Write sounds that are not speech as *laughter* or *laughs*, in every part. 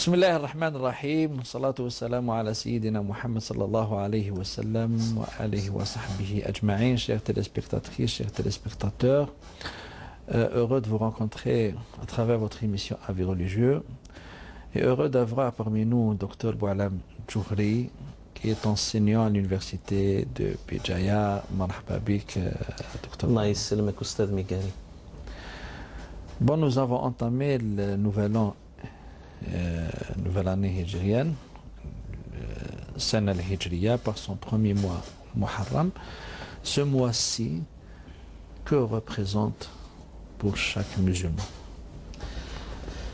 بسم الله الرحمن الرحيم والصلاة والسلام على سيدنا محمد صلى الله عليه وسلم وآله وصحبه أجمعين wa téléspectateurs euh, heureux de vous rencontrer à travers votre émission Avis religieux et heureux d'avoir parmi nous docteur Boualam Djourri qui est enseignant à l'université de Bijaya euh, Bon, nous avons entamé le nouvel an nouvelle année hijrienne, Sana al-Hijriya, par son premier mois, Muharram, ce mois-ci, que représente pour chaque musulman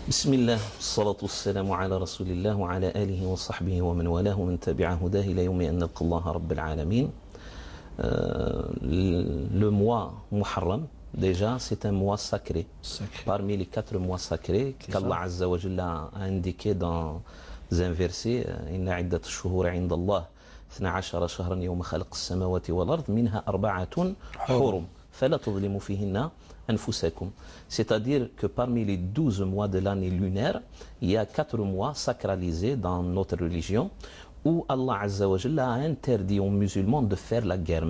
بسم الله والصلاة والسلام على رسول الله وعلى آله وصحبه ومن والاه ومن تبع هداه إلى يوم أن نلقى الله رب العالمين le mois Muharram Déjà, c'est un mois sacré. sacré. Parmi les quatre mois sacrés qu'Allah Azza wa Jalla a indiqué dans un verset, إن عدة الشهور عند الله 12 شهرا يوم خلق السماوات والأرض منها أربعة حرم فلا تظلموا فيهن أنفسكم. C'est-à-dire que parmi les 12 mois de l'année lunaire, il y a quatre mois sacralisés dans notre religion où Allah Azza wa Jalla a interdit aux musulmans de faire la guerre,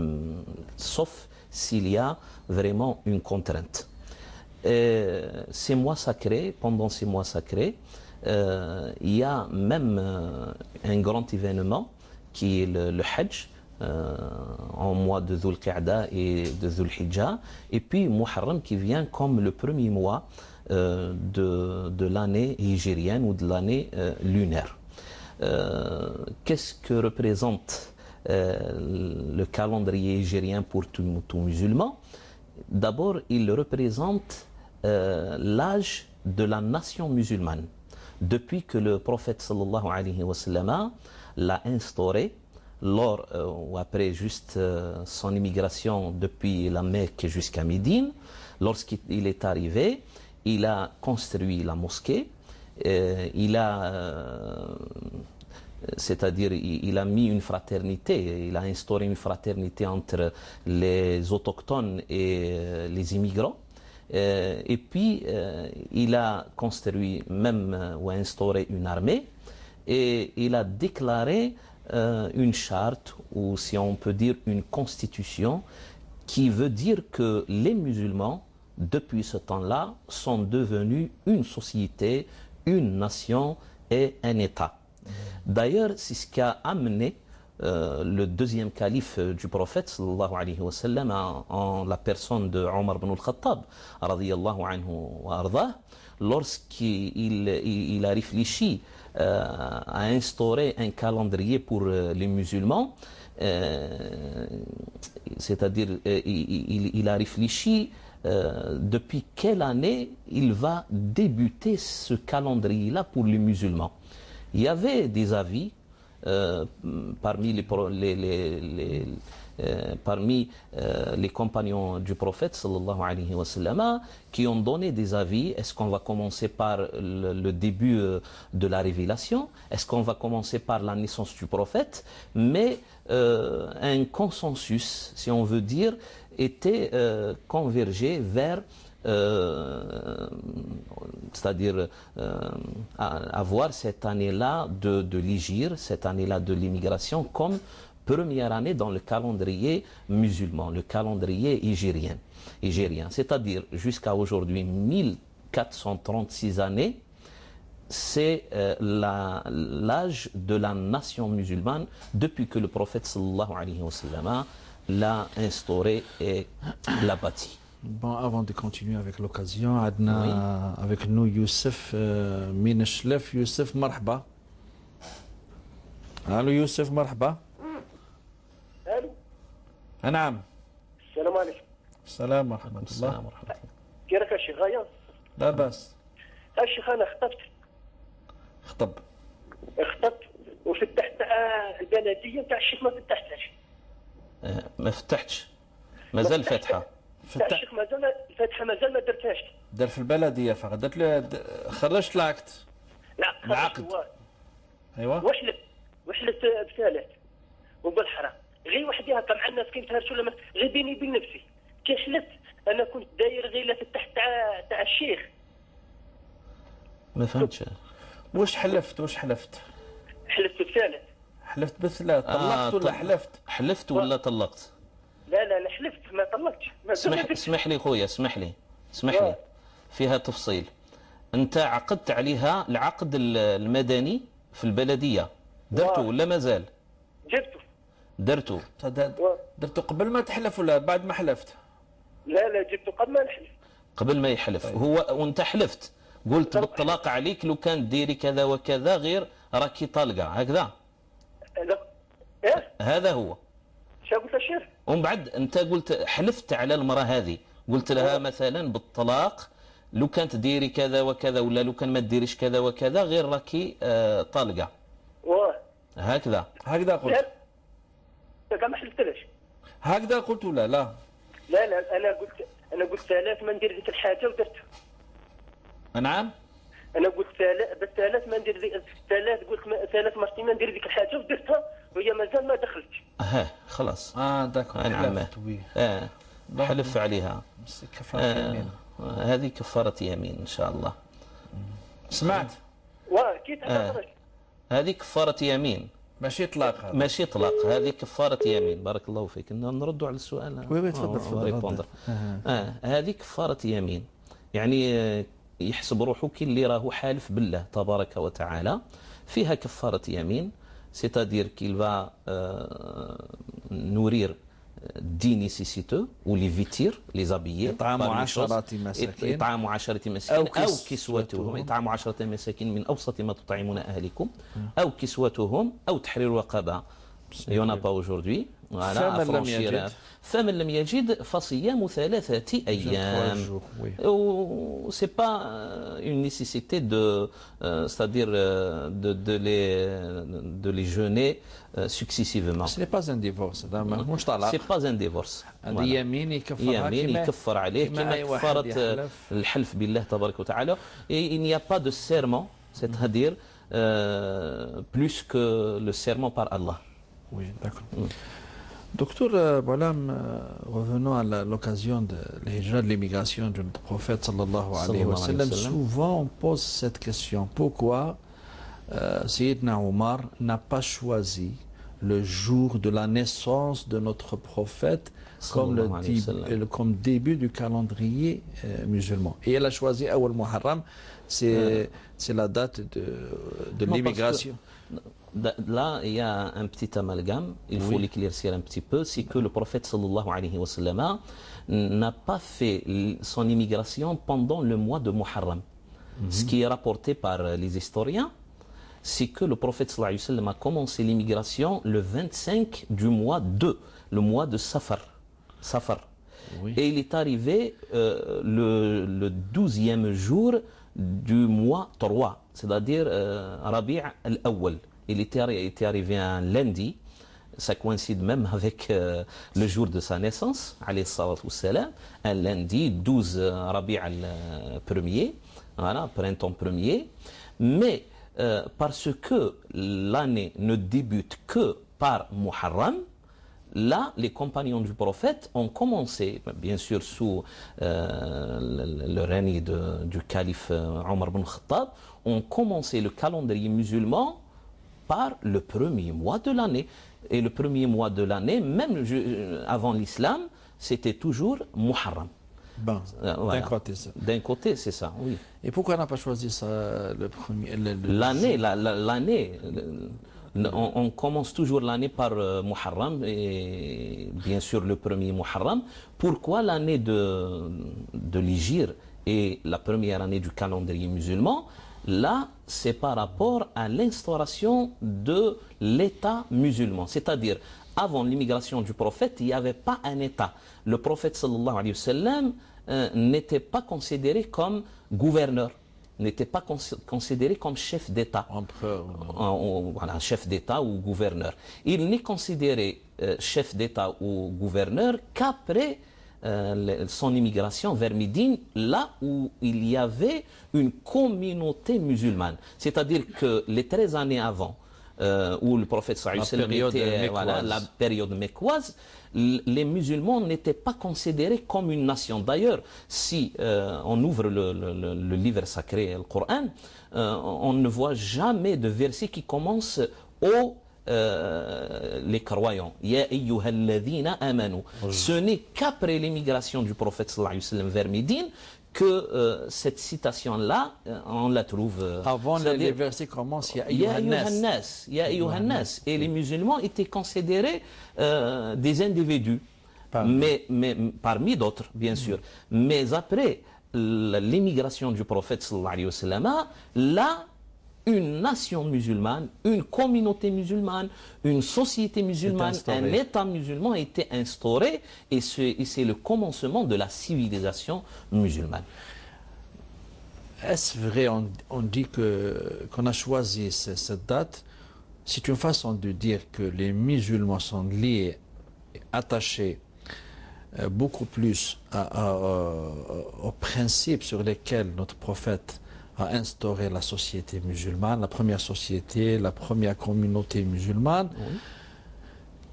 sauf s'il y a vraiment une contrainte. ces mois sacrés, pendant ces mois sacrés, euh, il y a même euh, un grand événement qui est le, Hajj euh, en mois de Zul Qa'da et de Zul Hijjah, et puis Muharram qui vient comme le premier mois de, l'année hygérienne ou de l'année lunaire. Qu'est-ce que représente euh, le calendrier égérien pour tout, musulman, d'abord, il représente euh, l'âge de la nation musulmane. Depuis que le prophète sallallahu alayhi wa sallam l'a instauré, lors euh, ou après juste son immigration depuis la Mecque jusqu'à Médine, lorsqu'il est arrivé, il a construit la mosquée, il a c'est-à-dire il, a mis une fraternité, il a instauré une fraternité entre les autochtones et euh, les immigrants. Euh, et puis, euh, il a construit même ou instauré une armée et il a déclaré une charte ou si on peut dire une constitution qui veut dire que les musulmans, depuis ce temps-là, sont devenus une société, une nation et un État. D'ailleurs, c'est ce qui a amené euh, le deuxième calife euh, du prophète sallallahu alayhi wa sallam en, la personne de Omar ibn al-Khattab radiyallahu anhu wa lorsqu'il a réfléchi euh, à instaurer un calendrier pour les musulmans c'est-à-dire il, a réfléchi depuis quelle année il va débuter ce calendrier-là pour les musulmans il y avait des avis euh, parmi euh, euh, les, compagnons du prophète sallallahu alayhi wa sallam, qui ont donné des avis. Est-ce qu'on va commencer par le, début de la révélation Est-ce qu'on va commencer par la naissance du prophète Mais un consensus, si on veut dire, était convergé vers euh, c'est-à-dire avoir euh, cette année-là de, l'Igir, cette année-là de l'immigration, comme première année dans le calendrier musulman, le calendrier igérien. C'est-à-dire, jusqu'à aujourd'hui, 1436 années, c'est euh, l'âge de la nation musulmane depuis que le prophète sallallahu alayhi wa sallam l'a instauré et l'a bâti. Bon, avant de continuer avec l'occasion, Adna oui. avec nous Youssef euh, Minashlef. Youssef, marhaba. Allô Youssef, marhaba. Allô. نعم. السلام عليكم. السلام ورحمة الله. السلام ورحمة الله. كي راك الشيخ غاية؟ لا بأس. الشيخ أنا خطبت. خطب. خطبت وفتحت البلدية نتاع الشيخ ما فتحتهاش. ما فتحتش. مازال فاتحة. في الشيخ مازال الفاتحه مازال ما درتهاش دار في البلديه فقط درت له خرجت العقد لا العقد ايوا وحلت وحلت بثالث وبالحرام غير واحد هكا مع الناس كي نتهرش ولا غير بيني وبين نفسي كي حلت انا كنت داير غير في التحت تاع تاع الشيخ ما فهمتش واش حلفت واش حلفت؟ حلفت بثالث حلفت بثلاث طلقت آه ولا حلفت؟ حلفت ولا طلقت؟ لا لا انا حلفت ما طلقتش ما اسمح, اسمح لي خويا اسمح لي اسمح لي آه. فيها تفصيل انت عقدت عليها العقد المدني في البلديه درته ولا مازال جبته درته درته قبل ما تحلف ولا بعد ما حلفت لا لا جبته قبل ما نحلف قبل ما يحلف طيب. هو وانت حلفت قلت بالطلاق عليك لو كان ديري كذا وكذا غير راكي طالقه هكذا إيه؟ هذا هو مش قلت له ومن بعد انت قلت حلفت على المراه هذه قلت لها مثلا بالطلاق لو كانت ديري كذا وكذا ولا لو كان ما ديريش كذا وكذا غير راكي آه طالقه واه هكذا هكذا قلت لا ما حلفتلهاش هكذا قلت ولا لا لا لا انا قلت انا قلت لا ما ندير ديك الحاجه ودرتها نعم انا قلت ثلاث ثلاث ما ندير ذي ثلاث قلت ما ثلاث مرات ما ندير ذيك الحاجه ودرتها وهي مازال ما دخلتش اه خلاص اه داك نعم. اه حلف عليها كفاره آه. يمين هذه كفاره يمين ان شاء الله سمعت واه كي آه. هذه كفاره يمين ماشي اطلاق ماشي اطلاق هذه كفاره يمين بارك الله فيك نردوا على السؤال وي وي تفضل آه، تفضل اه هذه كفاره يمين يعني آه، يحسب روحه كي اللي راهو حالف بالله تبارك وتعالى فيها كفارة يمين سيتادير كي فا نورير ديني سيسيتو ولي فيتير لي زابيي إطعام عشرة مساكين إطعام عشرة مساكين أو, أو كسوتهم إطعام عشرة مساكين من أوسط ما تطعمون أهلكم نعم. أو كسوتهم أو تحرير رقبة يونا با اوجوردي Voilà, c'est pas euh, une nécessité de, euh, c'est-à-dire euh, de, de, les, jeûner successivement. Ce n'est pas un divorce. Ce pas un divorce. Et il n'y a pas de serment, c'est-à-dire plus que le serment par Allah. Oui, d'accord. Mm. Docteur Boulam, euh, euh, revenons à l'occasion de l'immigration de l'immigration prophète sallallahu alayhi wa sallam. Souvent on pose cette question. Pourquoi euh, Omar n'a pas choisi le jour de la naissance de notre prophète comme, le, euh, début, du calendrier musulman. Et elle a choisi Awal Muharram, c'est la date de, de l'immigration là, il y a un petit amalgame, il faut l'éclaircir un petit peu, c'est que le prophète sallallahu alayhi wa sallam n'a pas fait son immigration pendant le mois de Muharram. Mhm. Ce qui est rapporté par les historiens, c'est que le prophète sallallahu alayhi wa sallam a commencé l'immigration le 25 du mois 2, le mois de Safar. Et il est arrivé euh, le, 12e jour du mois 3, c'est-à-dire euh, Rabi' al-Awwal. Il était, arrivé un lundi, ça coïncide même avec euh, le jour de sa naissance, un lundi 12 euh, Rabi al euh, premier, voilà, printemps premier. Mais parce que l'année ne débute que par Muharram, là, les compagnons du prophète ont commencé, bien sûr sous le, règne du calife Omar ibn Khattab, ont commencé le calendrier musulman par le premier mois de l'année. Et le premier mois de l'année, même euh, avant l'islam, c'était toujours Muharram. Ben, euh, d'un côté, c'est ça, oui. Et pourquoi on n'a pas choisi ça le premier L'année, l'année. Euh, on, commence toujours l'année par Muharram et bien sûr le premier Muharram. Pourquoi l'année de, de l'Igir et la première année du calendrier musulman Là, c'est par rapport à l'instauration de l'État musulman. C'est-à-dire, avant l'immigration du prophète, il n'y avait pas un État. Le prophète alayhi wa sallam euh, n'était pas considéré comme gouverneur n'était pas considéré comme chef d'État. Euh, chef d'État ou gouverneur. Il n'est considéré euh, chef d'État ou gouverneur qu'après euh, son immigration vers Médine, là où il y avait une communauté musulmane. C'est-à-dire que les 13 années avant, euh, où le prophète sallallahu était la période mécoise, les musulmans n'étaient pas considérés comme une nation. D'ailleurs, si euh, on ouvre le, livre sacré, le Coran, on ne voit jamais de verset qui commence au euh, les croyants. Ce n'est qu'après l'immigration du prophète sallallahu alayhi wa sallam vers Médine que euh, cette citation-là, euh, on la trouve... Avant, les, versets commencent, « Ya y Ya Et les musulmans étaient considérés des individus, parmi. mais, mais parmi d'autres, bien mm. sûr. Mais après l'immigration du prophète sallallahu alayhi wa sallam, là, une nation musulmane, une communauté musulmane, une société musulmane, un État musulman a été instauré et c'est le commencement de la civilisation musulmane. Est-ce vrai, on, dit qu'on a choisi cette date C'est une façon de dire que les musulmans sont liés, attachés euh, beaucoup plus euh, aux principes sur lesquels notre prophète a instauré la société musulmane, la première société, la première communauté musulmane,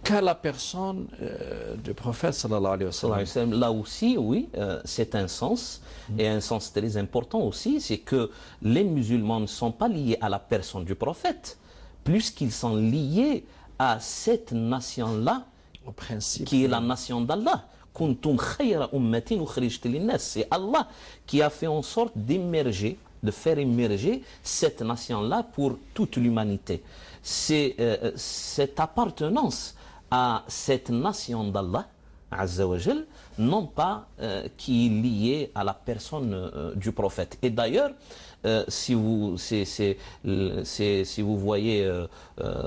qu'à la personne euh, du prophète sallallahu alayhi wa sallam. Là aussi, oui, euh, c'est un sens, mm-hmm. et un sens très important aussi, c'est que les musulmans ne sont pas liés à la personne du prophète, plus qu'ils sont liés à cette nation-là, qui est la nation d'Allah. C'est Allah qui a fait en sorte d'émerger de faire émerger cette nation-là pour toute l'humanité. C'est euh, euh, cette appartenance à cette nation d'Allah, Azzawajal, non pas euh, qui est liée à la personne du prophète. Et d'ailleurs, si vous si vous voyez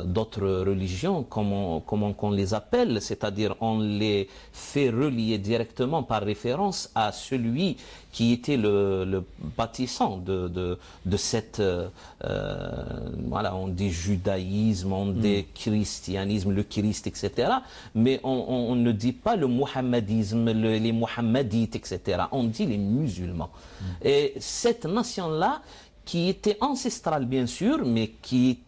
d'autres religions comment comment qu'on les appelle c'est-à-dire on les fait relier directement par référence à celui qui était le, bâtissant de, de, de cette, euh, euh, voilà, on dit judaïsme, on mm. dit christianisme, le Christ, etc. Mais on, ne dit pas le mohammedisme, les mohammedites, etc. On dit les musulmans. Mm. Et cette nation-là, qui était ancestrale bien sûr, mais qui,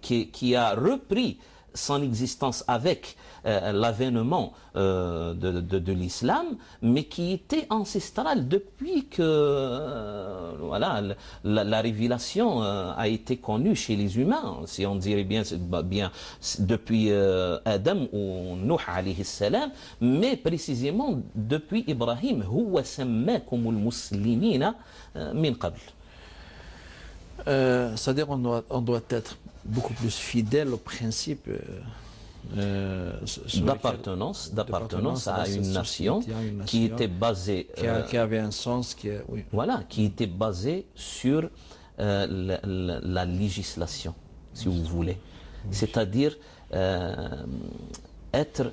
qui, qui a repris son existence avec euh, l'avènement euh, de, l'islam, mais qui était ancestral depuis que euh, voilà, la, révélation a été connue chez les humains, si on dirait bien, bien depuis Adam ou Nuh mais précisément depuis Ibrahim, huwa muslimina min C'est-à-dire on doit être beaucoup plus fidèle au principe euh, d'appartenance, à, une nation qui, était basée, euh, qui, avait un sens, était basée sur euh, la, législation, si vous voulez, c'est-à-dire être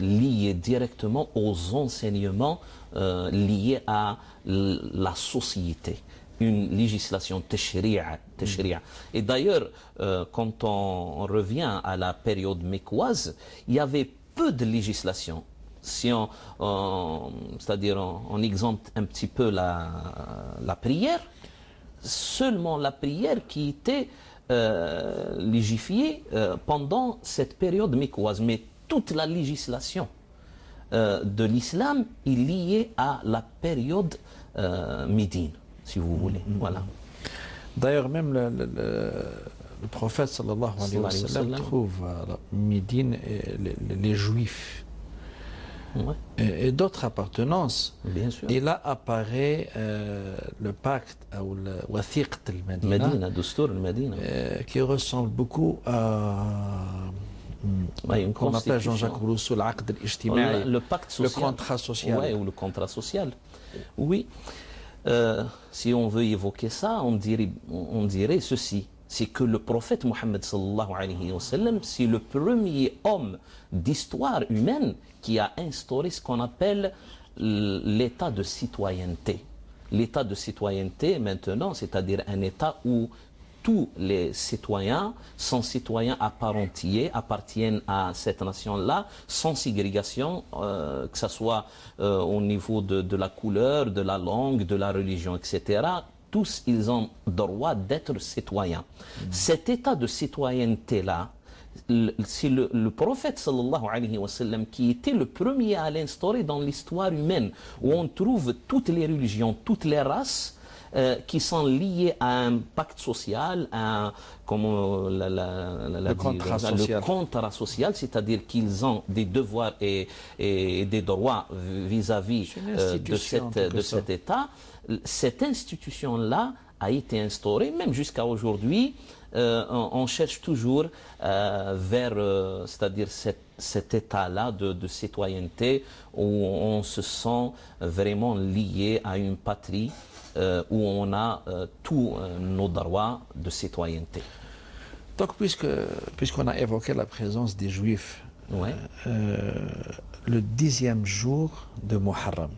lié directement aux enseignements liés à la société une législation teshri'a. Mm. Et d'ailleurs, euh, quand on revient à la période mécoise, il y avait peu de législation. Si on, euh, c'est-à-dire, on, exemple exempte un petit peu la, la, prière, seulement la prière qui était euh, légifiée pendant cette période mécoise. Mais toute la législation de l'islam est liée à la période médine si vous voulez. Mm-hmm. Voilà. D'ailleurs, même le, le, le prophète sallallahu alayhi wa sallam trouve à euh, Médine les, les, Juifs ouais. et, d'autres appartenances. Bien sûr. Et là apparaît euh, le pacte ou le wathiqt al-Madina, Madina, Dustur al-Madina, euh, qui ressemble beaucoup à Ouais, une qu'on appelle Jean-Jacques Rousseau, le pacte social. Le contrat social. ou le contrat social. Oui. Euh, si on veut évoquer ça, on dirait, ceci. C'est que le prophète Mohammed c'est le premier homme d'histoire humaine qui a instauré ce qu'on appelle l'état de citoyenneté. L'état de citoyenneté maintenant, c'est-à-dire un état où tous les citoyens sont citoyens à part entière, appartiennent à cette nation-là, sans ségrégation, euh, que ce soit euh, au niveau de, de la couleur, de la langue, de la religion, etc tous, ils ont droit d'être citoyens. Mm-hmm. Cet état de citoyenneté-là, c'est le, le, prophète sallallahu alayhi wa sallam qui était le premier à l'instaurer dans l'histoire humaine, où on trouve toutes les religions, toutes les races, euh, qui sont liés à un pacte social, à comme le, contrat social. c'est-à-dire qu'ils ont des devoirs et, des droits vis-à-vis euh, de, cet État. Cette institution-là a été instaurée, même jusqu'à aujourd'hui, euh, on, cherche toujours vers, c'est-à-dire cet, état-là de, citoyenneté où on se sent vraiment lié à une patrie euh, où on a euh, tous euh, nos droits de citoyenneté. Donc, puisque puisqu'on a évoqué la présence des Juifs, le dixième jour de Muharram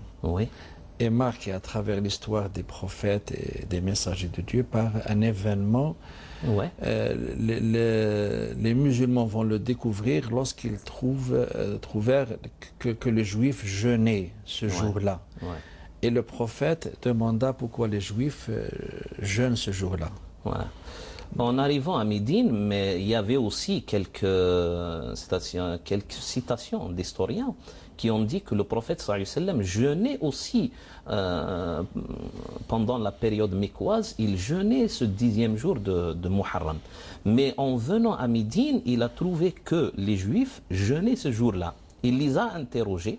est marqué à travers l'histoire des prophètes et des messagers de Dieu par un événement. Les, musulmans vont le découvrir lorsqu'ils trouvent trouvèrent que, que, les Juifs jeûnaient ce jour-là. Et le prophète demanda pourquoi les Juifs euh, jeûnent ce jour-là. En arrivant à Médine, mais il y avait aussi quelques, euh, citations, d'historiens qui ont dit que le prophète sallam jeûnait aussi euh, pendant la période mécoise, il jeûnait ce dixième jour de, de Muharram. Mais en venant à Médine, il a trouvé que les juifs jeûnaient ce jour-là. Il les a interrogés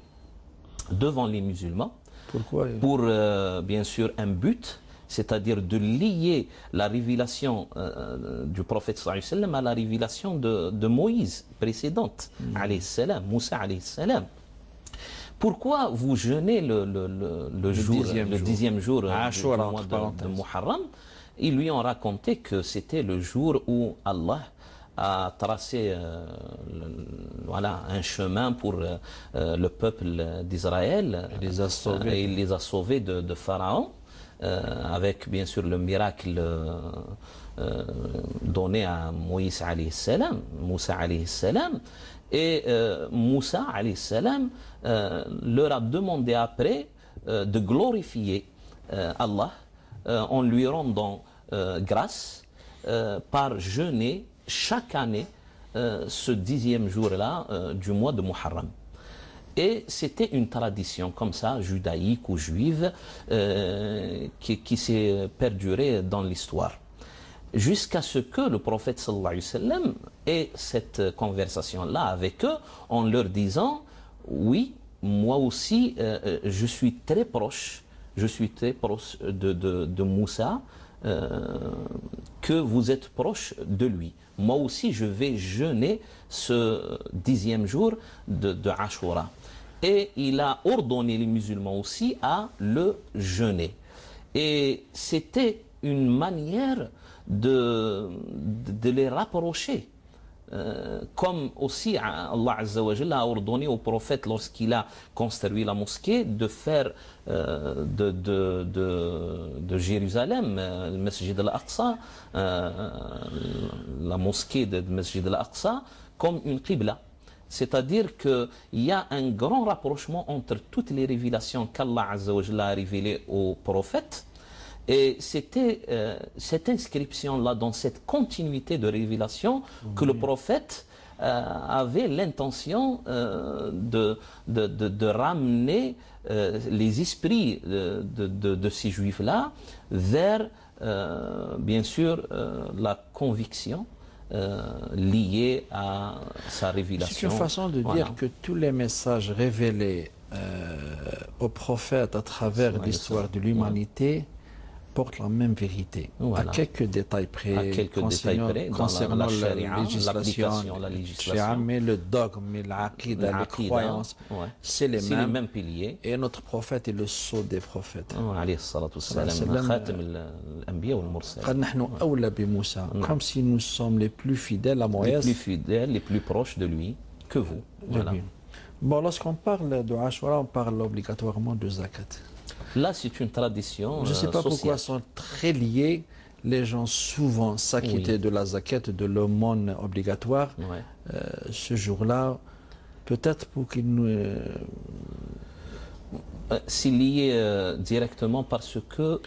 devant les musulmans euh Pour, euh, bien sûr, un but, c'est-à-dire de lier la révélation euh, du prophète sallam à la révélation de, Moïse précédente, hmm. alayhi salam, Moussa alayhi salam. Pourquoi vous jeûnez le, jour, dixième le jour. dixième jour ah, de, de Muharram Ils lui ont raconté que c'était le jour où Allah a tracé euh, voilà, un chemin pour euh, euh, le peuple d'Israël. Il les a il les a sauvés de, de Pharaon, avec bien sûr le miracle donné à Moïse alayhi salam, Moussa alayhi salam. Et Moussa alayhi salam leur a demandé après de glorifier Allah en lui rendant grâce par jeûner chaque année euh, ce dixième jour-là euh, du mois de Muharram. Et c'était une tradition comme ça, judaïque ou juive, euh, qui, qui s'est perdurée dans l'histoire. Jusqu'à ce que le prophète sallallahu alayhi wa sallam ait cette conversation-là avec eux en leur disant, oui, moi aussi, je suis très proche, je suis très proche de, de, de Moussa, euh, que vous êtes proche de lui. Moi aussi, je vais jeûner ce dixième jour de, de Ashura. Et il a ordonné les musulmans aussi à le jeûner. Et c'était une manière de, de les rapprocher euh, comme aussi hein, Allah a ordonné au prophète lorsqu'il a construit la mosquée de faire euh, de, de, de, Jérusalem, euh, le Masjid al-Aqsa, la mosquée de Masjid al-Aqsa, comme une qibla. C'est-à-dire qu'il y a un grand rapprochement entre toutes les révélations qu'Allah a révélées au prophète et c'était euh, cette inscription-là, dans cette continuité de révélation, que le prophète euh, avait l'intention euh, de, de, ramener les esprits de, ces juifs-là vers, bien sûr, la conviction. liée à sa révélation. C'est une façon de dire que tous les messages révélés aux prophètes à travers l'histoire de l'humanité la même vérité, à quelques détails près, quelques concernant, détails la, législation, la mais le dogme, l'aqida, la croyance, c'est les, mêmes piliers. Et notre prophète est le sceau des prophètes. Comme si nous sommes les plus fidèles à Moïse. Les plus fidèles, les plus proches de lui que vous. Voilà. Bon, lorsqu'on parle de Ashura, on parle obligatoirement de Zakat. Là, c'est une tradition. Je ne sais euh, pas pourquoi sont très liés les gens souvent s'acquitter de la zaquette, de l'aumône obligatoire euh, ce jour-là, peut-être pour qu'ils nous... Euh, c'est lié directement parce que...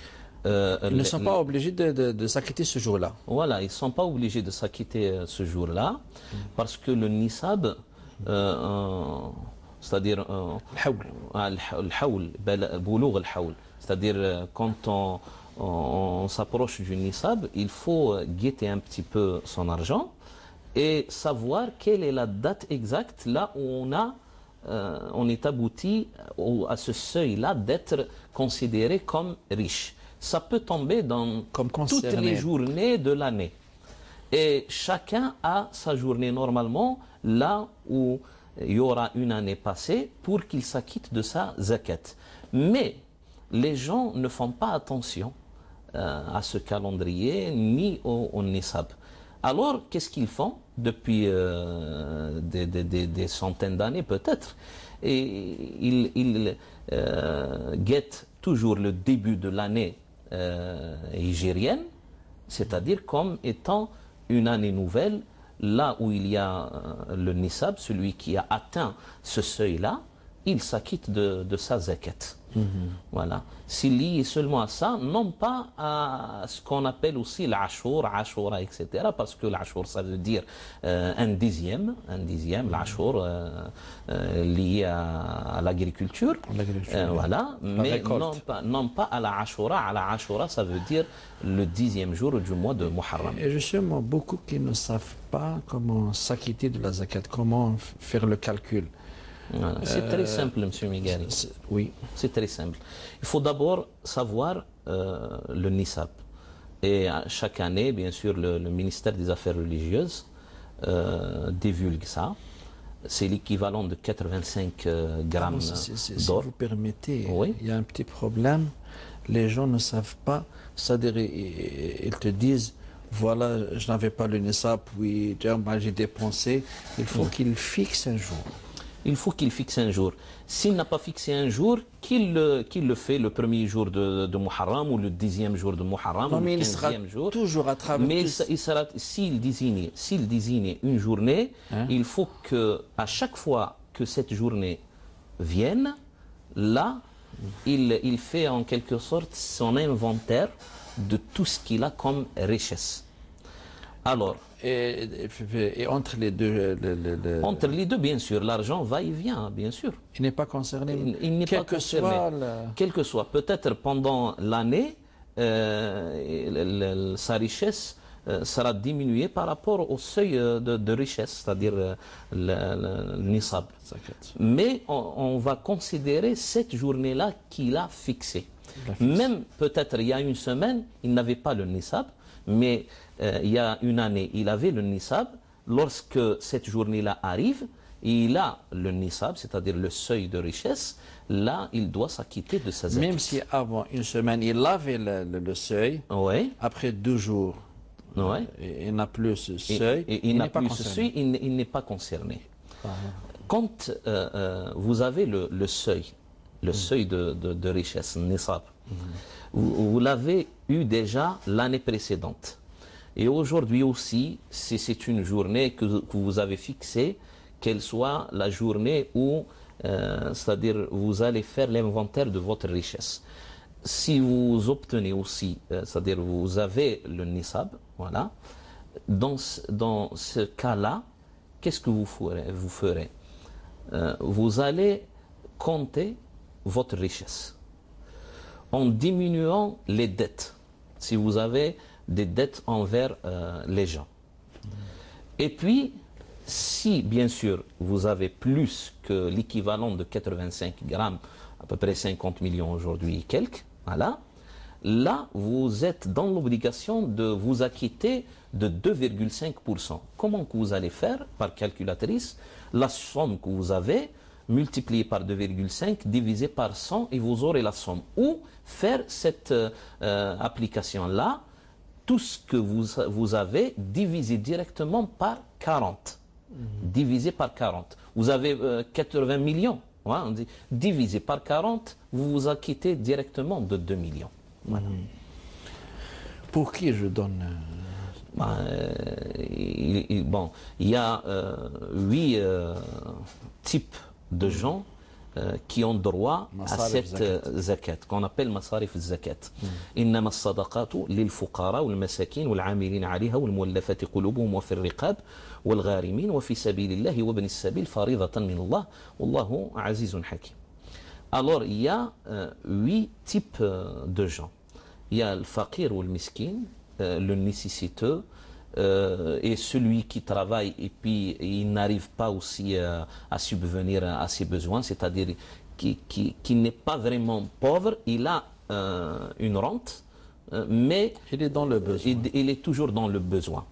ils ne sont pas obligés de, s'acquitter ce jour-là. Voilà, ils ne sont pas obligés de s'acquitter ce jour-là mm. parce que le nisab c'est-à-dire euh, c'est-à-dire euh, quand on, s'approche du nisab il faut guetter un petit peu son argent et savoir quelle est la date exacte là où on a euh, on est abouti à ce seuil-là d'être considéré comme riche. Ça peut tomber dans comme toutes les journées de l'année. Et chacun a sa journée normalement là où il y aura une année passée pour qu'il s'acquitte de sa zakat. Mais les gens ne font pas attention euh, à ce calendrier ni au, nissab. Alors, qu'est-ce qu'ils font depuis euh, des, centaines d'années peut-être Et ils, euh, guettent toujours le début de l'année égyptienne, c'est-à-dire comme étant une année nouvelle là où il y a euh, le nissab, celui qui a atteint ce seuil-là, il s'acquitte de, sa zakat. Mhm. Voilà. C'est lié seulement à ça, non pas à euh, ce qu'on appelle aussi l'Ashour, l'Ashoura, etc. Parce que l'Ashour, ça veut dire euh, un dixième, un dixième, L'Ashour euh, lié à, l'agriculture. voilà. Mais non pas, à la Ashoura, À la ça veut dire le dixième jour du mois de Muharram. Et justement, beaucoup qui ne savent pas comment s'acquitter de la zakat, comment faire le calcul. C'est très euh, simple, Monsieur Miguel. Oui. C'est très simple. Il faut d'abord savoir euh, le NISAP. Et chaque année, bien sûr, le, ministère des Affaires religieuses euh, divulgue ça. C'est l'équivalent de 85 ah grammes d'or. Si vous permettez, il y a un petit problème. Les gens ne savent pas. cest ils, te disent voilà, je n'avais pas le NISAP, oui, j'ai dépensé. Il faut qu'il fixe un jour il faut qu'il fixe un jour. S'il n'a pas fixé un jour, qu'il le, fait le premier jour de, Muharram ou le dixième jour de Muharram ou le il jour. toujours à travers. Mais il sera, s'il désigne, s'il désigne une journée, hein? il faut que à chaque fois que cette journée vienne, là, il, il fait en quelque sorte son inventaire de tout ce qu'il a comme richesse. Alors, et, et, entre les deux... entre les deux, bien sûr. L'argent va et vient, bien sûr. Il n'est pas concerné. Il, n'est pas concerné. Soit Quel que soit. Peut-être pendant l'année, euh, sa richesse euh, sera diminuée par rapport au seuil euh, de, richesse, c'est-à-dire le, nisab. Mais on, on, va considérer cette journée-là qu'il a fixée. Même peut-être il y a une semaine, il n'avait pas le nisab mais euh, il y a une année, il avait le nisab. Lorsque cette journée-là arrive, il a le nisab, c'est-à-dire le seuil de richesse. Là, il doit s'acquitter de sa zakat. Même si avant une semaine, il avait le, seuil, après deux jours, il n'a plus ce seuil, et, il, n'a il, n'est pas concerné. Ah. Quand euh, euh, vous avez le, seuil, le mm. seuil de, de, de richesse, nisab, vous, l'avez eu déjà l'année précédente. Et aujourd'hui aussi, si c'est une journée que, vous avez fixée, qu'elle soit la journée où, euh, c'est-à-dire, vous allez faire l'inventaire de votre richesse. Si vous obtenez aussi, euh, c'est-à-dire, vous avez le nisab, voilà, dans, dans ce cas-là, qu'est-ce que vous ferez, vous, ferez euh, vous allez compter votre richesse en diminuant les dettes, si vous avez des dettes envers euh, les gens. Et puis, si bien sûr vous avez plus que l'équivalent de 85 grammes, à peu près 50 millions aujourd'hui et quelques, voilà, là vous êtes dans l'obligation de vous acquitter de 2,5%. Comment que vous allez faire par calculatrice la somme que vous avez multiplié par 2,5 divisé par 100 et vous aurez la somme. Ou faire cette euh, application-là, tout ce que vous, vous avez divisé directement par 40. Mhm. Divisé par 40. Vous avez 80 euh, millions. Hein, divisé par 40, vous vous acquittez directement de 2 millions. Mhm. Pour qui je donne euh, bah, il, bon, il y a 8 huit types de gens euh, qui ont droit à cette euh, zakat, qu'on appelle masarif zakat. إنما الصدقات للفقراء والمساكين والعاملين عليها والمؤلفة قلوبهم وفي الرقاب والغارمين وفي سبيل الله وابن السبيل فريضة من الله والله عزيز حكيم. Alors il y a euh, huit types de gens. Il y a le fakir ou le miskin, le nécessiteux, euh, Euh, et celui qui travaille et puis il n'arrive pas aussi euh, à subvenir à, ses besoins, c'est-à-dire qui, qui, qui n'est pas vraiment pauvre, il a euh, une rente, mais il est dans le besoin. Il, il est toujours dans le besoin.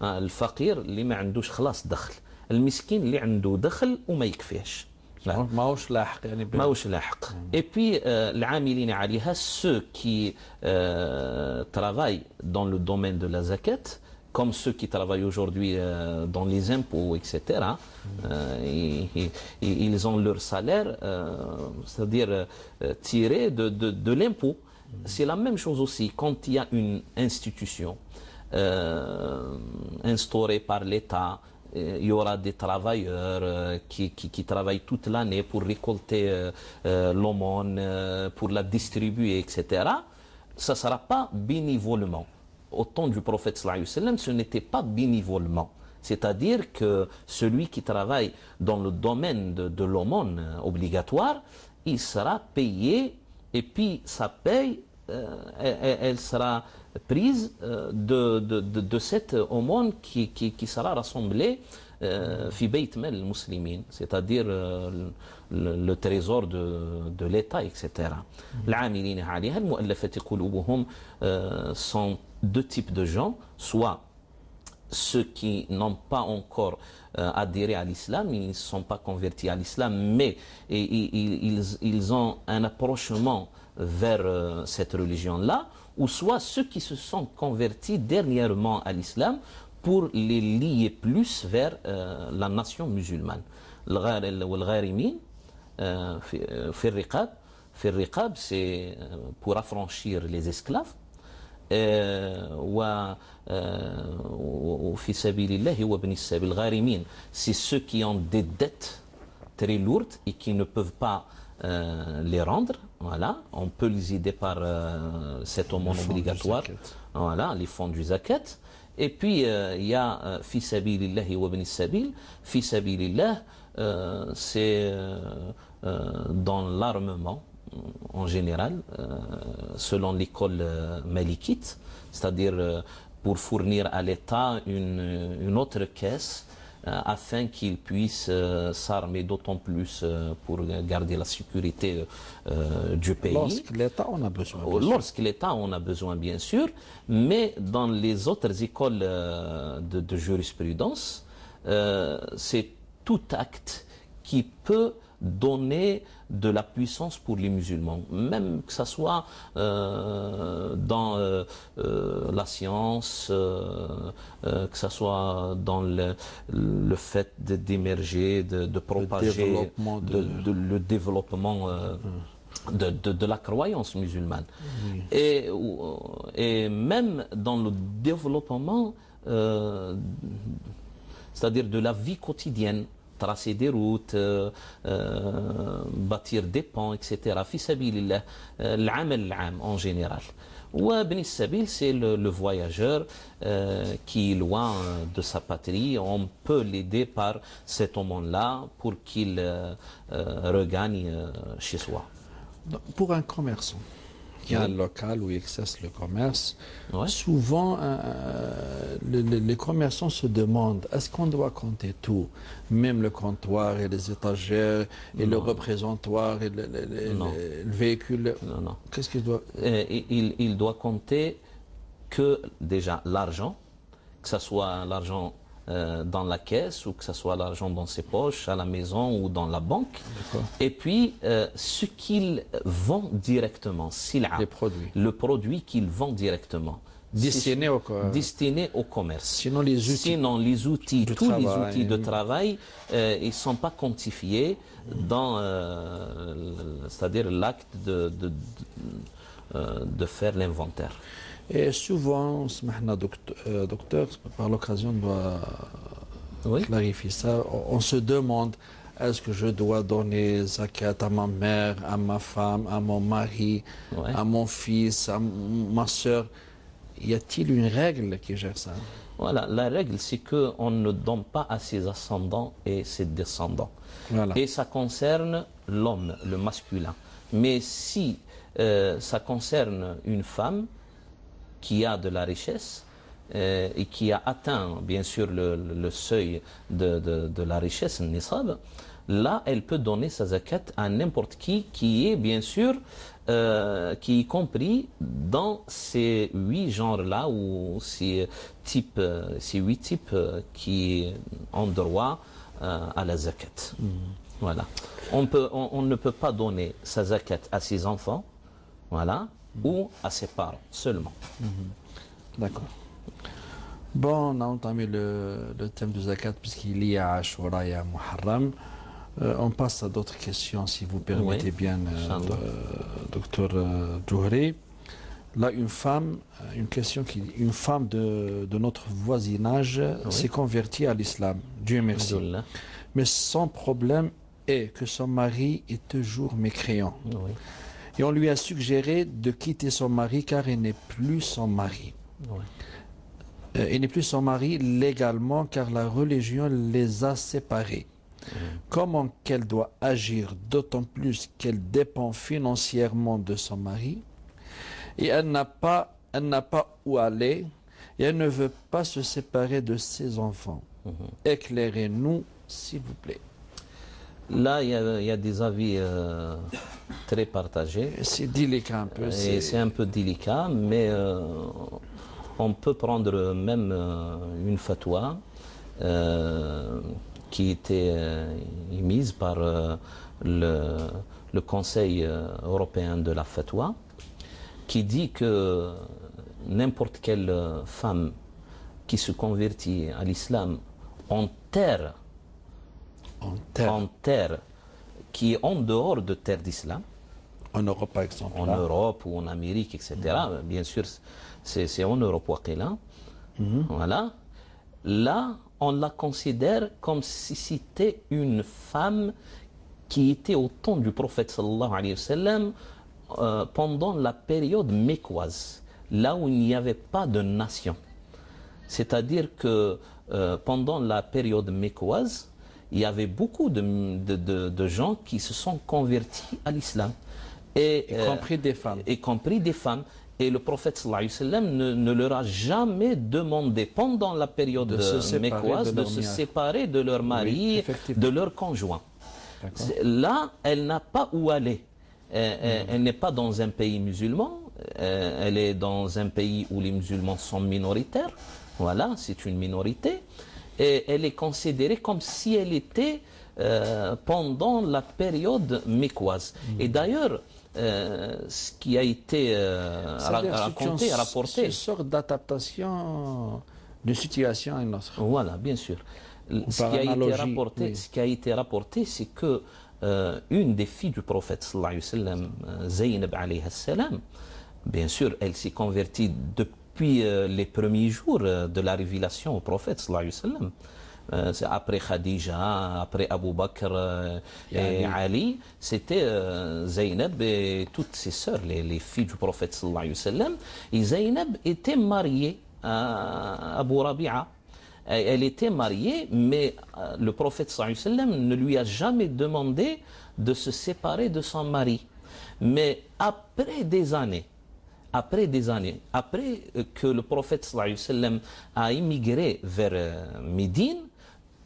le fakir, اللي ما a خلاص de المسكين اللي Il دخل pas يكفيهش ماهوش لاحق يعني ماهوش et puis بي العاملين عليها ceux qui travaillent dans le comme ceux qui travaillent aujourd'hui euh, dans les impôts, etc., euh, ils ont leur salaire, euh, c'est-à-dire tiré de, l'impôt. C'est la même chose aussi quand il y a une institution instaurée par l'État, il y aura des travailleurs qui, qui, travaillent toute l'année pour récolter l'aumône, pour la distribuer, etc. Ça ne sera pas bénévolement au temps du prophète sallallahu alayhi wa sallam, ce n'était pas bénévolement. C'est-à-dire que celui qui travaille dans le domaine de, de l'aumône euh, obligatoire, il sera payé et puis sa paye, euh, elle, sera prise euh, de, de, de, cette aumône qui, qui, qui sera rassemblée c'est-à-dire le, trésor de, de l'État, etc. Mm. les sont deux types de gens, soit ceux qui n'ont pas encore euh, adhéré à l'islam, ils ne sont pas convertis à l'islam, mais ils, ont un approchement vers euh, cette religion-là, ou soit ceux qui se sont convertis dernièrement à l'islam pour les lier plus vers euh, la nation musulmane. c'est pour affranchir les esclaves, euh, euh, c'est ceux qui ont des dettes très lourdes et qui ne peuvent pas euh, les rendre. Voilà, on peut les aider par cet aumône obligatoire. Voilà, les fonds du zakat. Et puis, il y a fi sabil. Fi c'est dans l'armement en général, euh, selon l'école euh, malikite, c'est-à-dire euh, pour fournir à l'État une, autre caisse afin qu'il puisse s'armer d'autant plus pour garder la sécurité du pays. Lorsque l'État en a besoin. Lorsque l'État en a besoin, bien sûr, mais dans les autres écoles de, jurisprudence, c'est tout acte qui peut donner de la puissance pour les musulmans, même que ce soit euh, dans euh, euh, la science, que ce soit dans le, fait d'émerger, de, propager, le développement, de... la croyance musulmane. Et, et même dans le développement, c'est-à-dire de la vie quotidienne tracer des routes, euh, euh, bâtir des ponts, etc. l'âme et l'âme euh, en général. Ou Sabil, c'est le, voyageur qui est loin de sa patrie. On peut l'aider par cet homme là pour qu'il regagne chez soi. Pour un commerçant, local où il le commerce, souvent euh, euh, les commerçants se demandent est-ce qu'on doit compter tout Même le comptoir et les étagères et le représentoir et le, véhicule Non, non. Qu'est-ce qu'il doit il, il doit compter que déjà l'argent, que ce soit l'argent euh, dans la caisse ou que ce soit l'argent dans ses poches, à la maison ou dans la banque. Et puis, euh, ce qu'il vend directement, a le produit qu'il vend directement. Destiné au, commerce. Sinon les outils, les outils tous les outils de travail, euh, ils ne sont pas quantifiés dans, c'est-à-dire l'acte de, de faire l'inventaire. Et souvent, euh, docteur, par l'occasion, doit clarifier ça. On se demande, est-ce que je dois donner zakat à ma mère, à ma femme, à mon mari, à mon fils, à ma soeur Y a-t-il une règle qui gère ça Voilà, la règle, c'est qu'on ne donne pas à ses ascendants et ses descendants. Voilà. Et ça concerne l'homme, le masculin. Mais si euh, ça concerne une femme, qui a de la richesse euh, et qui a atteint bien sûr le, seuil de, de, la richesse, nisab, là elle peut donner sa zakat à n'importe qui qui est bien sûr euh, qui y compris dans ces huit genres-là ou ces types, ces huit types qui ont droit euh, à la zakat. Hmm. Voilà. On, peut, on, ne peut pas donner sa zakat à ses enfants, voilà, ou à ses parents seulement. Mhm. D'accord. Bon, on a entamé le, thème du zakat puisqu'il y a Ashura et Muharram. Euh, on passe à d'autres questions si vous permettez bien, euh, euh, docteur Douhré. Là, une femme, une question qui une femme de, notre voisinage s'est convertie à l'islam, Dieu merci. Mais son problème est que son mari est toujours mécréant et on lui a suggéré de quitter son mari car il n'est plus son mari. Euh, il n'est plus son mari légalement car la religion les a séparés. Comment qu'elle doit agir, d'autant plus qu'elle dépend financièrement de son mari et elle n'a pas, pas où aller et elle ne veut pas se séparer de ses enfants. Mm-hmm. Éclairez-nous, s'il vous plaît. Là, il y, a, des avis euh, très partagés. C'est délicat un peu. C'est un peu délicat, mais euh, on peut prendre même euh, une fatwa qui était émise par le, le, Conseil européen de la fatwa, qui dit que n'importe quelle femme qui se convertit à l'islam enterre en terre. qui est en dehors de terre d'islam. En Europe, par exemple. En Europe ou en Amérique, etc. Mm-hmm. Bien sûr, c'est en Europe, ou Mmh. Voilà. Là, on la considère comme si c'était une femme qui était au temps du prophète sallallahu alayhi wa sallam euh, pendant la période mécoise, là où il n'y avait pas de nation. C'est-à-dire que euh, pendant la période mécoise, il y avait beaucoup de, de, gens qui se sont convertis à l'islam. Et, y euh, compris des femmes. compris des femmes. Et le prophète alayhi wa ne, ne, leur a jamais demandé, pendant la période de mécoise, de, de se séparer de leur mari, de leur conjoint. Là, elle n'a pas où aller. Euh, euh, hmm. elle n'est pas dans un pays musulman, elle est dans un pays où les musulmans sont minoritaires. Voilà, c'est une minorité elle est considérée comme si elle était euh, pendant la période mécoise. Et d'ailleurs, euh, ce qui a été euh, raconté, rapporté... C'est une sorte d'adaptation de situation à une autre. Voilà, bien sûr. Ce qui, a été rapporté, ce qui a été rapporté, c'est que une des filles du prophète, sallallahu alayhi bien sûr, elle s'est convertie depuis depuis euh, les premiers jours euh, de la révélation au prophète sallallahu alayhi wa sallam. Euh, après Khadija, après Abu Bakr et, Ali, c'était Zainab et toutes ses sœurs, les, filles du prophète sallallahu alayhi wa sallam. Et Zainab était mariée à Abu Rabi'a elle était mariée, mais le prophète sallallahu alayhi wa sallam ne lui a jamais demandé de se séparer de son mari. Mais après des années, après des années, après euh, que le prophète sallallahu alayhi a immigré vers euh, Médine,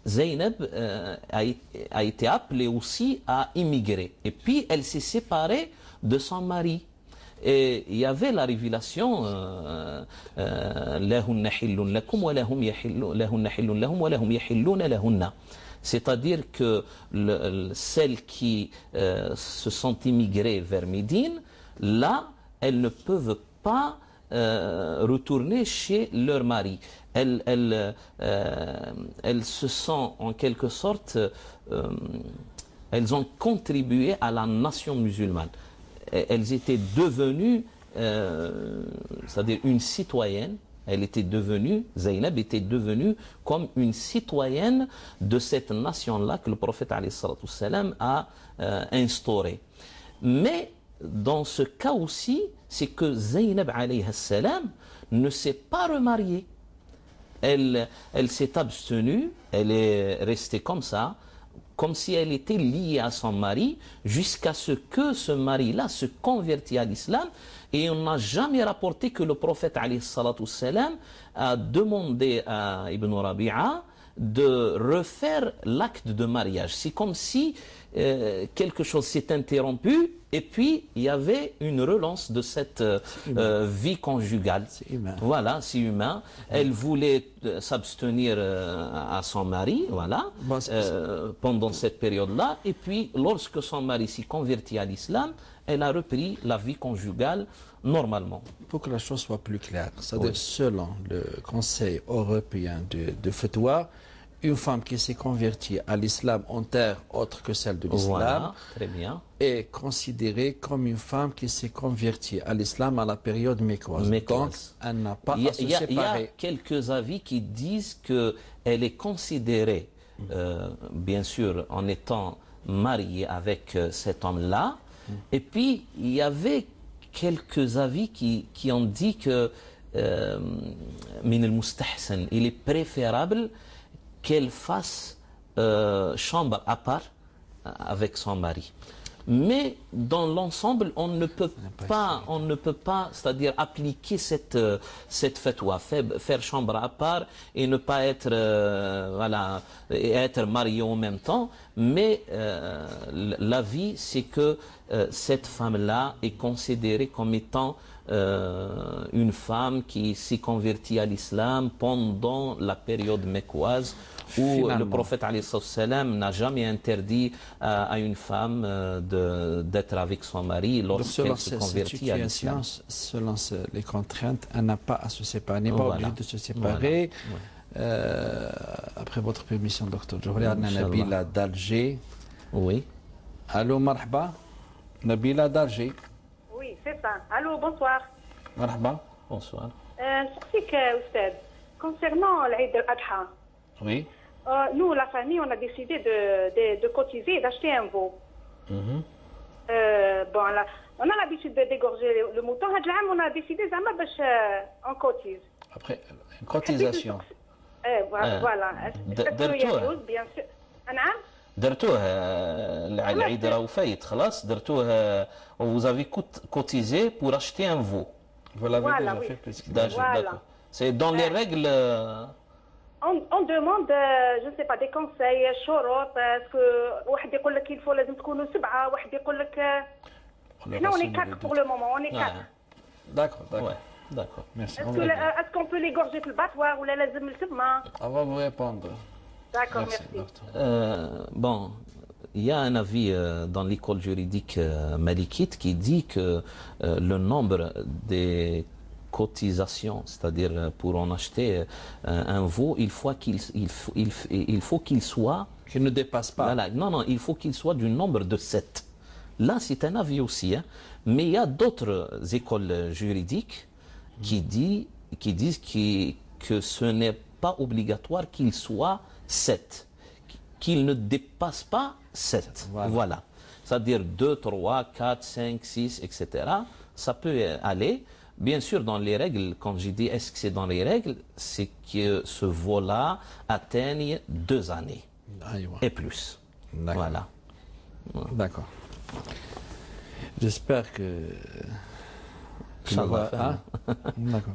Zaynab euh, a, été appelée aussi à immigrer. Et puis elle s'est séparée de son mari. Et il y avait la révélation c'est-à-dire que celles qui se sont immigrées vers Médine, là, elles ne peuvent pas euh, retourner chez leur mari. Elles, euh, se sont en quelque sorte, euh, elles ont contribué à la nation musulmane. Elles étaient devenues, c'est-à-dire une citoyenne, elle était devenue, Zaynab était devenue comme une citoyenne de cette nation-là que le prophète a instaurée. Mais dans ce cas aussi, c'est que Zainab salam ne s'est pas remariée. Elle, elle s'est abstenue, elle est restée comme ça, comme si elle était liée à son mari, jusqu'à ce que ce mari-là se convertit à l'islam. Et on n'a jamais rapporté que le prophète salam a demandé à Ibn Rabi'a de refaire l'acte de mariage. C'est comme si euh, quelque chose s'est interrompu et puis il y avait une relance de cette euh, euh, vie conjugale. Humain. Voilà, c'est humain. Elle voulait s'abstenir à son mari, voilà, pendant cette période-là. Et puis, lorsque son mari s'est converti à l'islam, elle a repris la vie conjugale normalement. Pour que la chose soit plus claire, cest selon le Conseil européen de, de une femme qui s'est convertie à l'islam en terre autre que celle de l'islam est considérée comme une femme qui s'est convertie à l'islam à la période mécoise. Donc, elle n'a pas Il y a, y a, quelques avis qui disent qu'elle est considérée, mm. euh, bien sûr, en étant mariée avec euh, cet homme-là. Mm. Et puis, il y avait quelques avis qui, qui ont dit que euh, il est préférable qu'elle fasse euh, chambre à part euh, avec son mari. Mais dans l'ensemble, on ne peut pas, on ne peut pas, c'est-à-dire appliquer cette euh, cette fatwa, faire, chambre à part et ne pas être voilà, être marié en même temps. Mais la l'avis, c'est que cette femme-là est considérée comme étant une femme qui s'est convertie à l'islam pendant la période mécoise où le prophète Ali n'a jamais interdit euh, à, une femme euh, d'être avec son mari lorsqu'elle se convertit à l'islam. Selon les contraintes, elle n'a pas à se séparer, n'est pas obligée de se séparer. Euh, après votre permission, docteur, je regarde Nabila d'Alger. Oui. Allô, marhaba. Nabila d'Alger. Oui, c'est ça. Allô, bonsoir. Marhaba. Bonsoir. Euh, que, Oustad, concernant l'Aïd al-Adha. Oui. Euh, nous, la famille, on a décidé de, de, cotiser et d'acheter un veau. Mhm. Euh, bon, là, on a l'habitude de dégorger le, mouton. On a décidé qu'on euh, cotise. Après, une cotisation. *laughs* Eh, voilà. درتوها نعم درتوها العيد راهو فايت خلاص vous avez cotisé pour acheter un veau. Vous l'avez voilà, déjà fait. C'est dans les eh. règles on, demande euh, je ne sais pas des conseils شروط euh, parce euh, que واحد يقول لك il faut لازم تكونوا سبعه واحد يقول لك non on est quatre pour le moment on est ah. quatre d'accord d'accord D'accord, merci. Est-ce qu'on peut les peut l'égorger le battoir ou la laser le On va vous répondre. D'accord, merci. bon, il y a un avis dans l'école juridique malikite qui dit que le nombre des cotisation, c'est-à-dire euh, pour en acheter euh, un veau, il faut qu'il il faut, il, soit... Qu'il ne dépasse pas. non, non, il faut qu'il soit du nombre de 7. Là, c'est un avis aussi, hein. mais il y a d'autres écoles juridiques qui, dit, disent que ce n'est pas obligatoire qu'il soit 7, qu'il ne dépasse pas 7. Voilà. voilà. C'est-à-dire 2, 3, 4, 5, 6, etc. Ça peut aller, Bien sûr, dans les règles, quand j'ai dit est-ce que c'est dans les règles, c'est que ce vol-là atteigne deux années ah, et plus. Voilà. D'accord. J'espère que... Inch'Allah.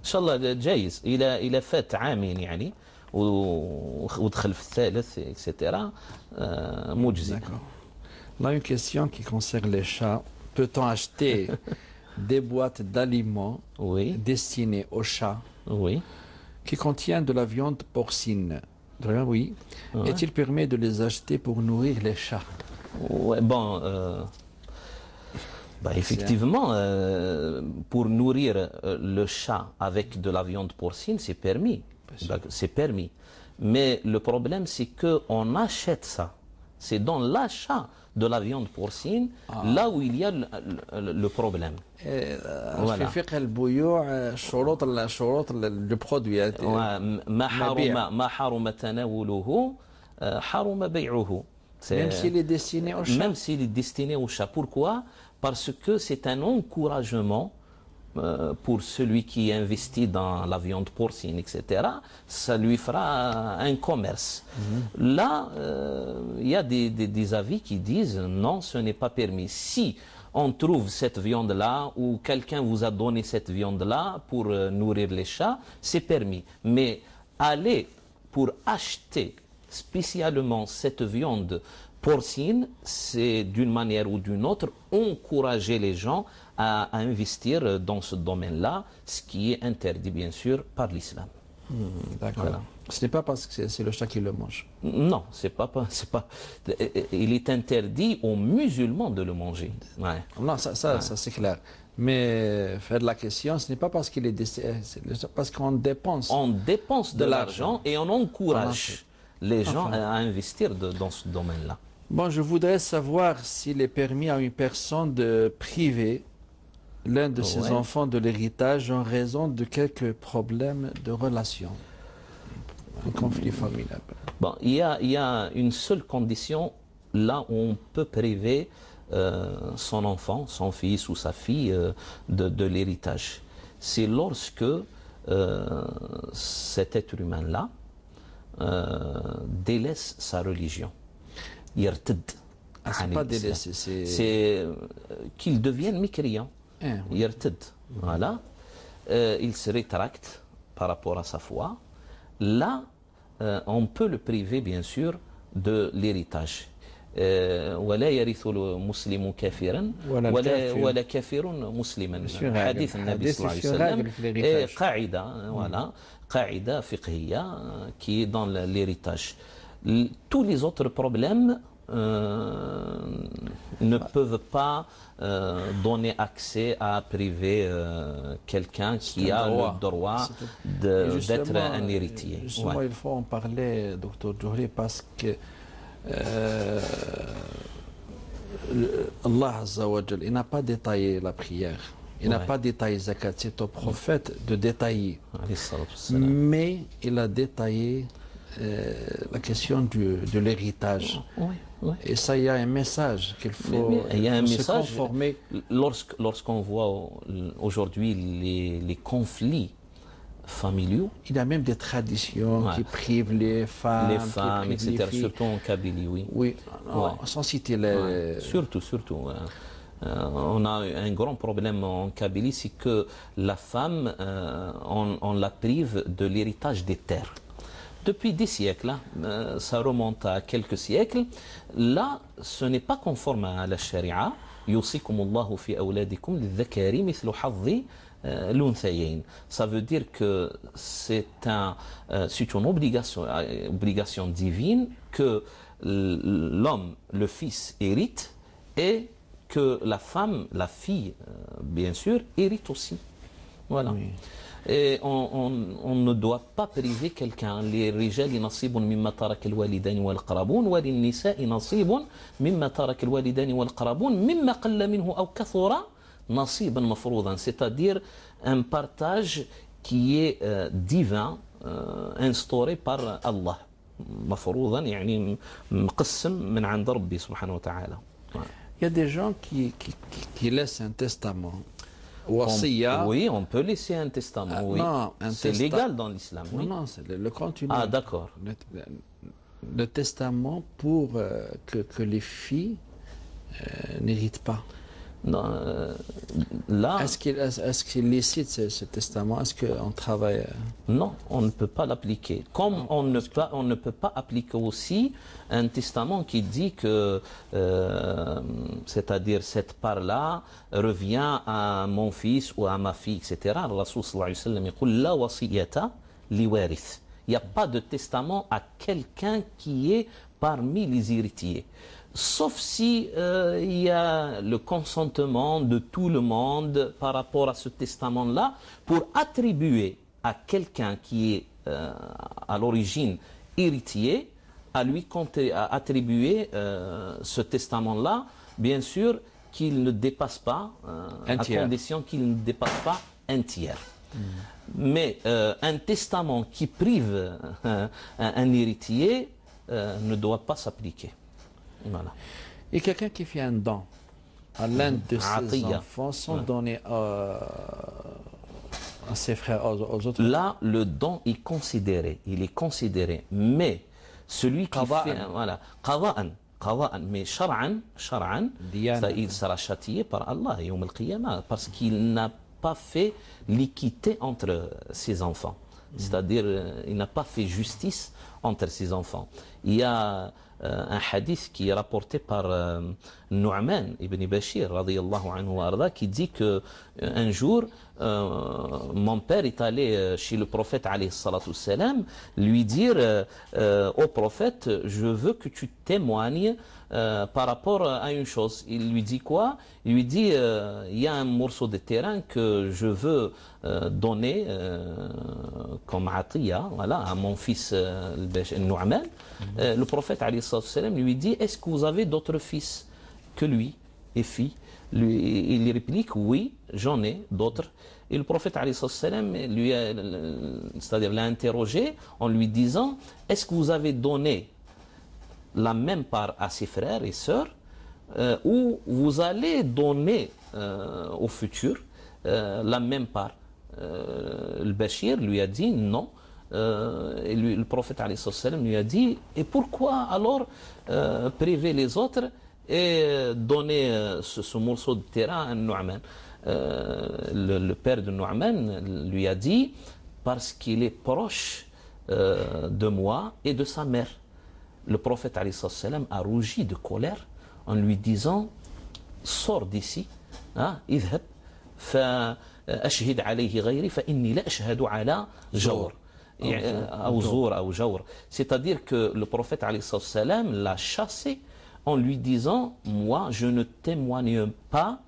Inch'Allah, hein? *laughs* il a fait un عامين يعني ou في الثالث etc. D'accord. Là, une question qui concerne les chats. Peut-on acheter *laughs* des boîtes d'aliments oui. destinées aux chats oui. qui contiennent de la viande porcine. Oui. Est-il permis de les acheter pour nourrir les chats Oui, Bon, euh, bah, effectivement, euh, pour nourrir euh, le chat avec de la viande porcine, c'est permis. Bah, c'est permis. Mais le problème, c'est qu'on achète ça. C'est dans l'achat de la viande porcine, ah. là où il y a le, le, le problème. Euh, voilà. في فقه البيوع شروط الشروط البرودوي ما حرم ما حرم تناوله حرم بيعه Même s'il est destiné au chat. Même s'il est destiné au chat. Pourquoi Parce que c'est un encouragement euh, pour celui qui investit dans la viande porcine, etc., ça lui fera un commerce. Mhm. Là, euh, il y a des, avis qui disent non, ce n'est pas permis. Si on trouve cette viande-là ou quelqu'un vous a donné cette viande-là pour euh, nourrir les chats, c'est permis. Mais aller pour acheter spécialement cette viande porcine, c'est d'une manière ou d'une autre encourager les gens à, investir dans ce domaine-là, ce qui est interdit bien sûr par l'islam. Hmm, d'accord. Ce n'est pas parce que c'est le chat qui le mange. Non, c'est pas, c'est pas. Euh, il est interdit aux musulmans de le manger. Ouais. Non, ça, ça, c'est clair. Mais faire de la question, ce n'est pas parce qu'il est, euh, parce qu'on dépense. On dépense de, l'argent et on encourage les gens à investir dans ce domaine-là. Bon, je voudrais savoir s'il est permis à une personne de priver l'un de ah ses enfants de l'héritage en raison de quelques problèmes de relation, un conflit familial. Bon, il y a, une seule condition là où on peut priver euh, son enfant, son fils ou sa fille euh, de, l'héritage. C'est lorsque euh, cet être humain-là délaisse sa religion. Ah, c'est pas délaissé, c'est... Qu'il devienne mécréant. Hier, eh, tout voilà, euh, il se rétracte par rapport à sa foi. Là, euh, on peut le priver bien sûr de l'héritage. Voilà, il est musulman, kafiran. Voilà, il est kafir, musulman. Le hadith du Prophète صلى الله عليه وسلم est une règle voilà, la base fidele qui est dans l'héritage. Tous les autres problèmes. Euh, ne peuvent pas euh, donner accès à priver euh, quelqu'un qui a le droit d'être un héritier. Justement, il faut en parler, docteur Djouri, parce que Allah il n'a pas détaillé la prière. Il n'a pas détaillé Zakat. C'est au prophète de détailler. Mais il a détaillé euh, la question du, de l'héritage. Et ça, il y a un message qu'il faut, il un se message, conformer. lorsqu'on voit aujourd'hui les, conflits familiaux. Il y a même des traditions qui privent les femmes. Les femmes, etc. surtout en Kabylie, oui. Oui, sans citer les... Surtout, surtout. Euh, on a un grand problème en Kabylie, c'est que la femme, euh, on la prive de l'héritage des terres depuis des siècles, hein, euh, ça remonte à quelques siècles, là, ce n'est pas conforme à la charia. Euh, ça veut dire que c'est un, euh, une obligation, divine que l'homme, le fils, hérite et que la femme, la fille, bien sûr, hérite aussi. Voilà. on, on, ne doit pas priver quelqu'un. Les rijali nasibun mimma tarak al-walidani wal-qarabun, walin nisa nasibun mimma tarak al-walidani wal-qarabun, mimma qalla minhu aw kathura nasiban mafroudan. C'est-à-dire un partage qui est euh, divin, euh, instauré par Allah. مفروضا يعني مقسم من عند ربي سبحانه وتعالى. Il y a des gens qui, qui, qui, qui laissent un testament oui, on peut laisser un testament. Ah, oui. c'est légal dans l'islam. Non, c'est le, le, Ah, d'accord. Le, testament pour euh, que, les filles euh, n'héritent pas. Euh, est-ce qu'il est qu ce, testament Est-ce qu'on travaille euh? Non, on ne peut pas l'appliquer. Comme on ne, peut, pas appliquer aussi un testament qui dit que, euh, c'est-à-dire cette part-là revient à mon fils ou à ma fille, etc. la sallallahu alayhi wa sallam dit Il n'y a pas de testament à quelqu'un qui est parmi les héritiers sauf si euh, il y a le consentement de tout le monde par rapport à ce testament-là, pour attribuer à quelqu'un qui est euh, à l'origine héritier, à lui à attribuer euh, ce testament-là, bien sûr qu'il ne dépasse pas, à condition qu'il ne dépasse pas un tiers. Hmm. Mais un testament qui prive *laughs* un héritier ne doit pas s'appliquer. Voilà. Et quelqu'un qui fait un don à l'un de ses enfants sans donner euh, à, ses frères, aux, autres. Là, le don est considéré, il est considéré, mais celui qui fait... Voilà, qawaan, mais shar'an, shar'an, il sera châtié par Allah, parce qu'il n'a pas fait l'équité entre ses enfants. Mm. C'est-à-dire, euh, il n'a pas fait justice entre ses enfants il y a euh, un hadith qui est rapporté par euh, Nu'man ibn Bashir anhu arda, qui dit que euh, un jour mon père est allé chez le prophète salam lui dire au prophète je veux que tu témoignes par rapport à une chose il lui dit quoi il lui dit il y a un morceau de terrain que je veux donner comme Atiyah, voilà à mon fils Nu'man euh, le prophète lui dit Est-ce que vous avez d'autres fils que lui et filles lui, Il réplique Oui, j'en ai d'autres. Et le prophète lui c'est-à-dire l'a interrogé en lui disant Est-ce que vous avez donné la même part à ses frères et sœurs euh, ou vous allez donner euh, au futur la même part Le Bachir lui a dit Non euh, et le prophète lui a dit Et pourquoi alors euh, priver les autres et donner euh, ce, morceau de terrain à Nouman le, père de Nu'man lui a dit Parce qu'il est proche de moi et de sa mère. Le prophète a rougi de colère en lui disant Sors d'ici, hein, fa fa ala euh, C'est-à-dire que le prophète l'a chassé en lui disant Moi, je ne témoigne pas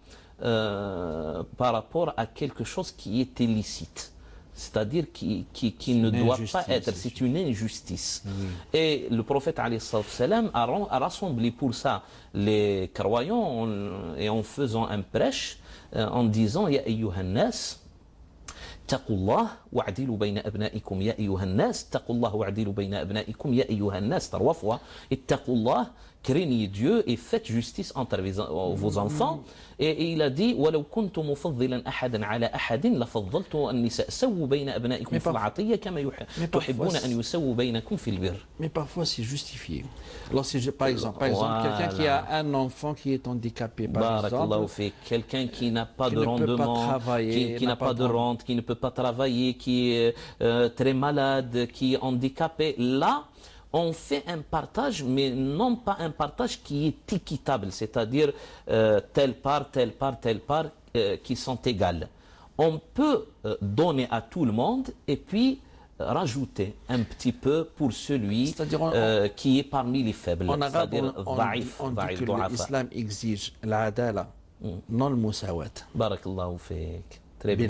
euh, par rapport à quelque chose qui est illicite. C'est-à-dire qui, qui, ne doit pas être, c'est une injustice. Et le prophète a, a rassemblé pour ça les croyants et en faisant un prêche euh, en disant Ya ayyuhannas, اتقوا الله واعدلوا بين أبنائكم يا أيها الناس اتقوا الله واعدلوا بين أبنائكم يا أيها الناس تروفوا اتقوا الله craignez Dieu et faites justice entre vos euh, mm-hmm. enfants. Et, il a dit Mais parfois c'est justifié. Alors si par exemple, quelqu'un qui a un enfant qui est handicapé par exemple, quelqu'un qui n'a pas qui de rendement, qui, n'a pas, de rente, qui ne peut pas travailler, qui est euh, très malade, qui est handicapé, là on fait un partage, mais non pas un partage qui est équitable, c'est-à-dire euh, telle part, telle part, telle part euh, qui sont égales. On peut euh, donner à tout le monde et puis rajouter un petit peu pour celui qui est parmi les faibles. on, on, daif, on l'islam exige l'adala, hmm. non le musawat. Barakallahu fik. Très bien.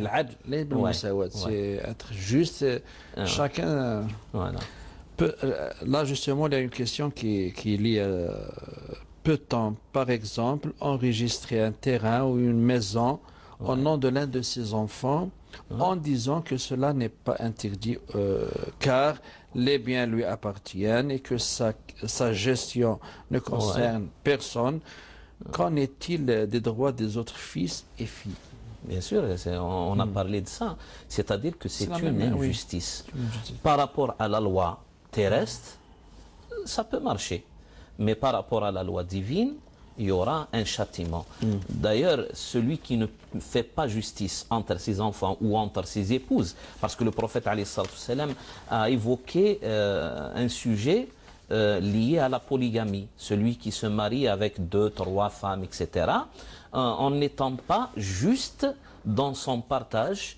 c'est être juste, ah. chacun... Voilà. Euh, là justement, il y a une question qui, qui est liée. Euh, peut-on, par exemple, enregistrer un terrain ou une maison au nom de l'un de ses enfants hein? en disant que cela n'est pas interdit euh, car les biens lui appartiennent et que sa, gestion ne concerne personne Qu'en est-il des droits des autres fils et filles Bien sûr, on, a hmm. parlé de ça. C'est-à-dire que c'est une injustice. Par rapport à la loi, terrestre, ça peut marcher. Mais par rapport à la loi divine, il y aura un châtiment. Mm. D'ailleurs, celui qui ne fait pas justice entre ses enfants ou entre ses épouses, parce que le prophète a évoqué euh, un sujet euh, lié à la polygamie, celui qui se marie avec deux, trois femmes, etc., euh, en n'étant pas juste dans son partage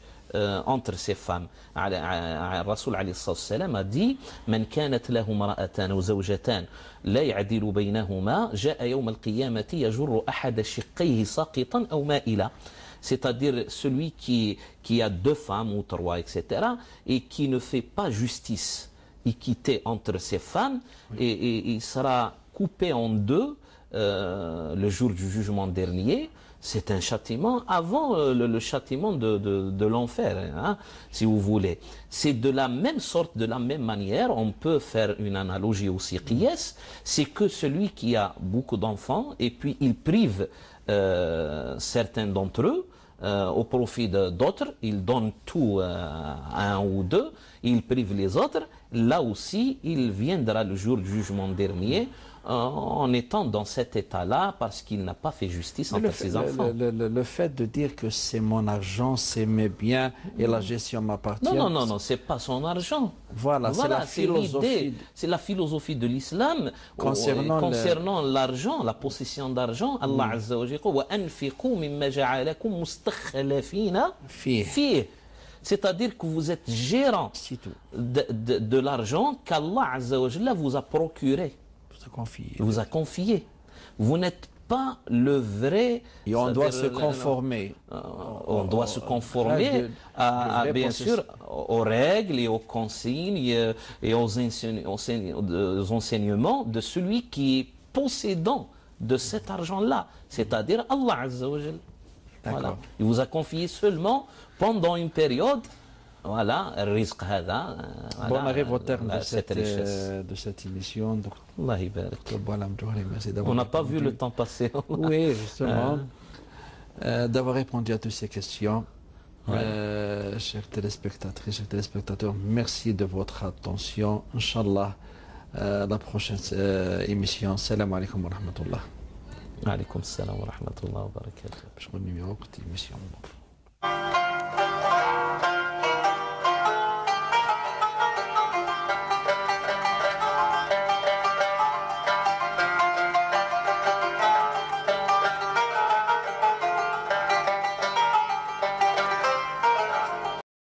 entre ces femmes على الرسول عليه الصلاة والسلام دي من كانت له امرأتان وزوجتان لا يعدل بينهما جاء يوم القيامة يجر أحد شقيه ساقطا أو مائلا c'est-à-dire celui qui, qui a deux femmes ou trois, etc., et qui ne fait pas justice, équité entre ces femmes, et, et il sera coupé en deux euh, le jour du jugement dernier, Euh, C'est un châtiment avant euh, le, châtiment de, l'enfer, hein, hein, si vous voulez. C'est de la même sorte, de la même manière, on peut faire une analogie aussi qiyas, c'est que celui qui a beaucoup d'enfants et puis il prive euh, certains d'entre eux, euh, au profit d'autres, il donne tout euh, à un ou deux, il prive les autres, là aussi il viendra le jour du jugement dernier en étant dans cet état-là parce qu'il n'a pas fait justice entre ses enfants. Le, fait de dire que c'est mon argent, c'est mes biens et la gestion m'appartient. Non, non, non, ce c'est pas son argent. Voilà, c'est la philosophie. C'est la philosophie de l'islam euh, concernant, l'argent, la possession d'argent. Hmm. Allah c'est-à-dire que vous êtes gérant de, de l'argent qu'Allah vous a procuré confier. vous a confié. Vous n'êtes pas le vrai. Et on doit se conformer. Euh, on, doit se euh, conformer à, bien sûr aux règles et aux consignes et euh, aux, enseignements de celui qui est possédant de cet argent-là, c'est-à-dire Allah Azza Voilà. Il vous a confié seulement pendant une période euh, voilà, Bon, on arrive au euh, terme de bah, cette, euh, de cette émission. on n'a pas vu le temps passer. *laughs* oui, justement. d'avoir répondu à toutes ces questions. chers téléspectatrices, chers téléspectateurs, merci de votre attention. Inch'Allah, la prochaine émission. Salam alaikum wa rahmatullah. Alaikum salam wa rahmatoullah wa barakatuh. Je vous remercie.